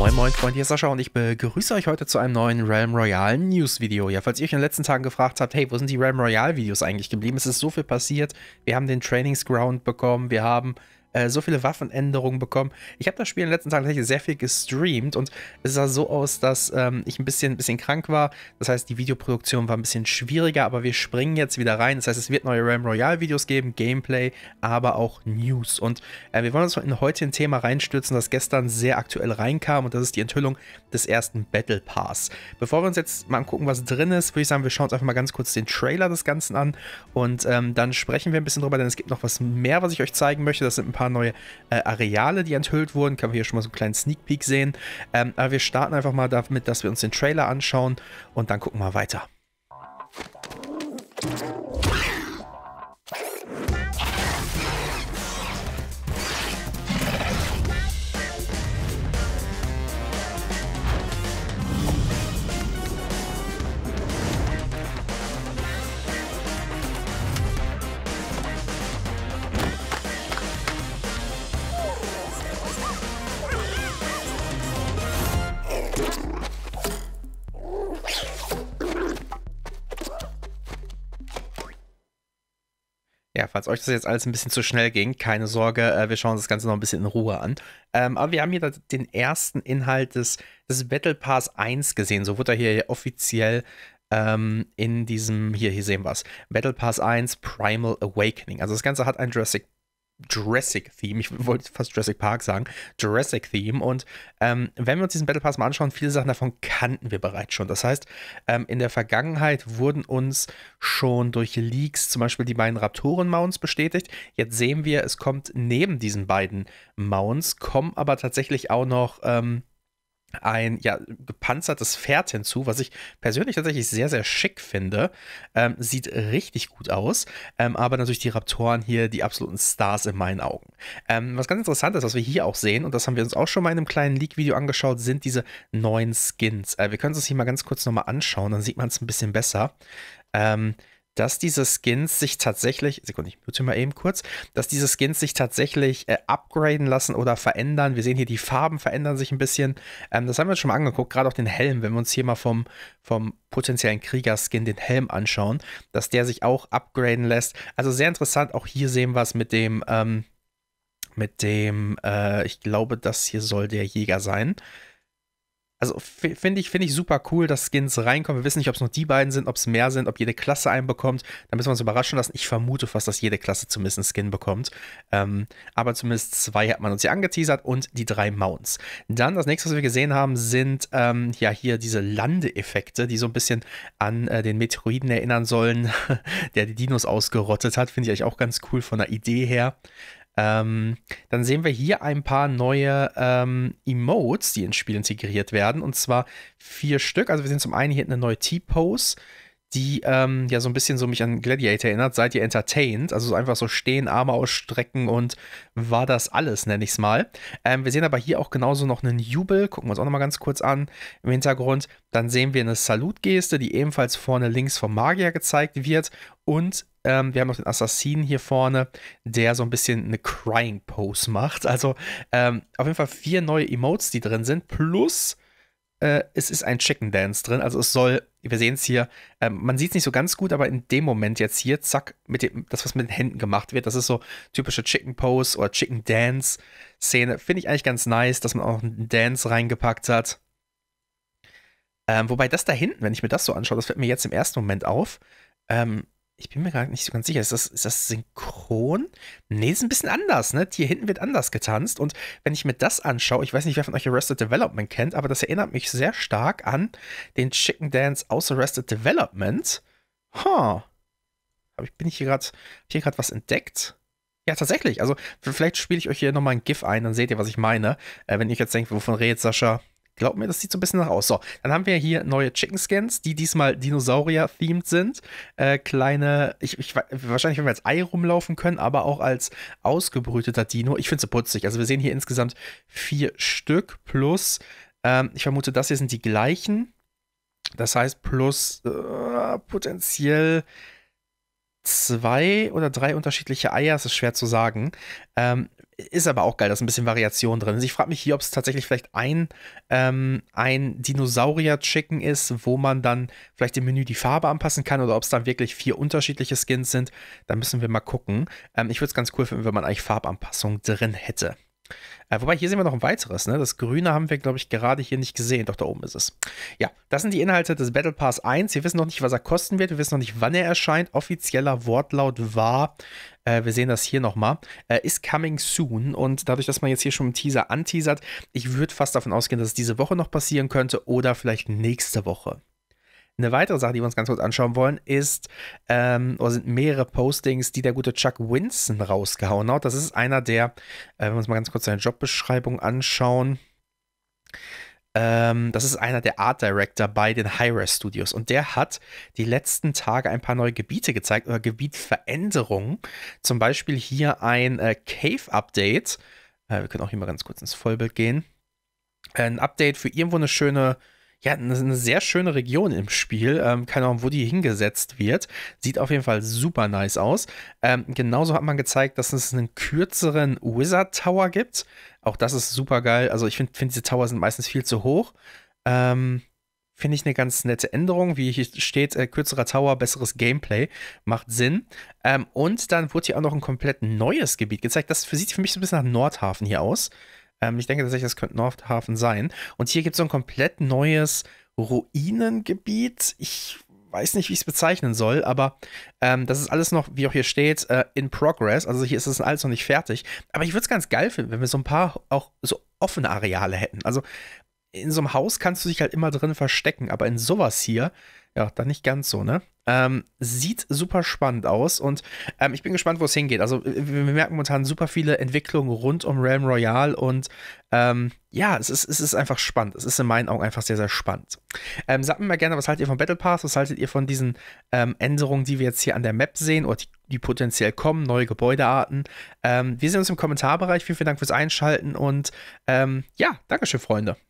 Moin Moin Freunde, hier ist Sascha und ich begrüße euch heute zu einem neuen Realm Royale News Video. Ja, falls ihr euch in den letzten Tagen gefragt habt, hey, wo sind die Realm Royale Videos eigentlich geblieben? Es ist so viel passiert. Wir haben den Trainingsground bekommen, wir haben äh, so viele Waffenänderungen bekommen. Ich habe das Spiel in den letzten Tagen tatsächlich sehr viel gestreamt und es sah so aus, dass ähm, ich ein bisschen, ein bisschen krank war. Das heißt, die Videoproduktion war ein bisschen schwieriger, aber wir springen jetzt wieder rein. Das heißt, es wird neue Ram Royale Videos geben, Gameplay, aber auch News. Und äh, wir wollen uns in heute ein Thema reinstürzen, das gestern sehr aktuell reinkam und das ist die Enthüllung des ersten Battle Pass. Bevor wir uns jetzt mal angucken, was drin ist, würde ich sagen, wir schauen uns einfach mal ganz kurz den Trailer des Ganzen an und ähm, dann sprechen wir ein bisschen drüber, denn es gibt noch was mehr, was ich euch zeigen möchte. Das sind ein paar paar neue äh, Areale, die enthüllt wurden. Können wir hier schon mal so einen kleinen Sneak Peek sehen. Ähm, aber wir starten einfach mal damit, dass wir uns den Trailer anschauen und dann gucken wir weiter. Ja, falls euch das jetzt alles ein bisschen zu schnell ging, keine Sorge, äh, wir schauen uns das Ganze noch ein bisschen in Ruhe an. Ähm, aber wir haben hier den ersten Inhalt des, des Battle Pass 1 gesehen. So wurde er hier offiziell ähm, in diesem, hier, hier sehen wir es, Battle Pass 1 Primal Awakening. Also das Ganze hat ein Jurassic Jurassic-Theme. Ich wollte fast Jurassic Park sagen. Jurassic-Theme. Und ähm, wenn wir uns diesen Battle Pass mal anschauen, viele Sachen davon kannten wir bereits schon. Das heißt, ähm, in der Vergangenheit wurden uns schon durch Leaks zum Beispiel die beiden Raptoren-Mounts bestätigt. Jetzt sehen wir, es kommt neben diesen beiden Mounts, kommen aber tatsächlich auch noch. Ähm, ein ja, gepanzertes Pferd hinzu, was ich persönlich tatsächlich sehr, sehr schick finde. Ähm, sieht richtig gut aus, ähm, aber natürlich die Raptoren hier die absoluten Stars in meinen Augen. Ähm, was ganz interessant ist, was wir hier auch sehen, und das haben wir uns auch schon mal in einem kleinen Leak-Video angeschaut, sind diese neuen Skins. Äh, wir können uns das hier mal ganz kurz nochmal anschauen, dann sieht man es ein bisschen besser. Ähm, dass diese Skins sich tatsächlich, Sekunde, ich mute mal eben kurz, dass diese Skins sich tatsächlich äh, upgraden lassen oder verändern. Wir sehen hier, die Farben verändern sich ein bisschen. Ähm, das haben wir uns schon mal angeguckt, gerade auch den Helm, wenn wir uns hier mal vom, vom potenziellen Kriegerskin den Helm anschauen, dass der sich auch upgraden lässt. Also sehr interessant, auch hier sehen wir es mit dem, ähm, mit dem, äh, ich glaube, das hier soll der Jäger sein also finde ich, finde ich super cool, dass Skins reinkommen. Wir wissen nicht, ob es noch die beiden sind, ob es mehr sind, ob jede Klasse einen bekommt. Da müssen wir uns überraschen lassen. Ich vermute fast, dass jede Klasse zumindest einen Skin bekommt. Ähm, aber zumindest zwei hat man uns hier angeteasert und die drei Mounts. Dann das nächste, was wir gesehen haben, sind ähm, ja hier diese Landeeffekte, die so ein bisschen an äh, den Meteoriden erinnern sollen, der die Dinos ausgerottet hat. Finde ich eigentlich auch ganz cool von der Idee her. Ähm, dann sehen wir hier ein paar neue ähm, Emotes, die ins Spiel integriert werden. Und zwar vier Stück. Also wir sehen zum einen hier eine neue T-Pose die ähm, ja so ein bisschen so mich an Gladiator erinnert. Seid ihr entertained? Also so einfach so stehen, Arme ausstrecken und war das alles, nenne ich es mal. Ähm, wir sehen aber hier auch genauso noch einen Jubel, gucken wir uns auch nochmal ganz kurz an im Hintergrund. Dann sehen wir eine Salutgeste, die ebenfalls vorne links vom Magier gezeigt wird und ähm, wir haben noch den Assassinen hier vorne, der so ein bisschen eine Crying Pose macht. Also ähm, auf jeden Fall vier neue Emotes, die drin sind, plus äh, es ist ein Chicken Dance drin. Also es soll, wir sehen es hier, ähm, man sieht es nicht so ganz gut, aber in dem Moment jetzt hier, zack, mit dem, das, was mit den Händen gemacht wird, das ist so typische Chicken Pose oder Chicken Dance Szene. Finde ich eigentlich ganz nice, dass man auch einen Dance reingepackt hat. Ähm, wobei das da hinten, wenn ich mir das so anschaue, das fällt mir jetzt im ersten Moment auf. Ähm, ich bin mir gerade nicht so ganz sicher. Ist das, ist das synchron? Nee, ist ein bisschen anders, ne? Hier hinten wird anders getanzt. Und wenn ich mir das anschaue, ich weiß nicht, wer von euch Arrested Development kennt, aber das erinnert mich sehr stark an den Chicken Dance aus Arrested Development. Huh. Ich bin ich hier gerade, hier gerade was entdeckt? Ja, tatsächlich. Also, vielleicht spiele ich euch hier nochmal ein GIF ein, dann seht ihr, was ich meine. Äh, wenn ihr jetzt denkt, wovon redet Sascha? Glaub mir, das sieht so ein bisschen nach aus. So, dann haben wir hier neue Chicken Scans, die diesmal Dinosaurier-themed sind. Äh, kleine, ich, ich, wahrscheinlich wenn wir als Ei rumlaufen können, aber auch als ausgebrüteter Dino. Ich finde sie putzig. Also wir sehen hier insgesamt vier Stück plus, ähm, ich vermute, das hier sind die gleichen. Das heißt, plus äh, potenziell zwei oder drei unterschiedliche Eier, es ist schwer zu sagen. Ähm, ist aber auch geil, da ist ein bisschen Variation drin. Also ich frage mich hier, ob es tatsächlich vielleicht ein, ähm, ein Dinosaurier-Chicken ist, wo man dann vielleicht im Menü die Farbe anpassen kann oder ob es dann wirklich vier unterschiedliche Skins sind. Da müssen wir mal gucken. Ähm, ich würde es ganz cool finden, wenn man eigentlich Farbanpassung drin hätte. Äh, wobei, hier sehen wir noch ein weiteres. Ne? Das Grüne haben wir, glaube ich, gerade hier nicht gesehen. Doch, da oben ist es. Ja, das sind die Inhalte des Battle Pass 1. Wir wissen noch nicht, was er kosten wird. Wir wissen noch nicht, wann er erscheint. Offizieller Wortlaut war, äh, wir sehen das hier nochmal, äh, ist coming soon. Und dadurch, dass man jetzt hier schon im Teaser anteasert, ich würde fast davon ausgehen, dass es diese Woche noch passieren könnte oder vielleicht nächste Woche. Eine weitere Sache, die wir uns ganz kurz anschauen wollen, ist, ähm, oder sind mehrere Postings, die der gute Chuck Winson rausgehauen hat. Das ist einer der, äh, wenn wir uns mal ganz kurz seine Jobbeschreibung anschauen, ähm, das ist einer der Art Director bei den Hi-Res Studios und der hat die letzten Tage ein paar neue Gebiete gezeigt oder Gebietveränderungen. Zum Beispiel hier ein äh, Cave Update. Äh, wir können auch hier mal ganz kurz ins Vollbild gehen. Ein Update für irgendwo eine schöne ja, eine, sehr schöne Region im Spiel. Ähm, keine Ahnung, wo die hingesetzt wird. Sieht auf jeden Fall super nice aus. Ähm, genauso hat man gezeigt, dass es einen kürzeren Wizard Tower gibt. Auch das ist super geil. Also ich finde, find, diese Tower sind meistens viel zu hoch. Ähm, finde ich eine ganz nette Änderung. Wie hier steht, äh, kürzerer Tower, besseres Gameplay. Macht Sinn. Ähm, und dann wurde hier auch noch ein komplett neues Gebiet gezeigt. Das sieht für mich so ein bisschen nach Nordhafen hier aus. Ähm, ich denke tatsächlich, das könnte Nordhafen sein. Und hier gibt es so ein komplett neues Ruinengebiet. Ich weiß nicht, wie ich es bezeichnen soll, aber ähm, das ist alles noch, wie auch hier steht, äh, in progress. Also hier ist es alles noch nicht fertig. Aber ich würde es ganz geil finden, wenn wir so ein paar auch so offene Areale hätten. Also in so einem Haus kannst du dich halt immer drin verstecken, aber in sowas hier, ja, dann nicht ganz so, ne? Ähm, sieht super spannend aus und ähm, ich bin gespannt, wo es hingeht. Also wir merken momentan super viele Entwicklungen rund um Realm Royale und ähm, ja, es ist, es ist einfach spannend. Es ist in meinen Augen einfach sehr, sehr spannend. Ähm, sagt mir mal gerne, was haltet ihr von Battle Pass? Was haltet ihr von diesen ähm, Änderungen, die wir jetzt hier an der Map sehen oder die, die potenziell kommen, neue Gebäudearten? Ähm, wir sehen uns im Kommentarbereich. Vielen, vielen Dank fürs Einschalten und ja, Dankeschön, Freunde.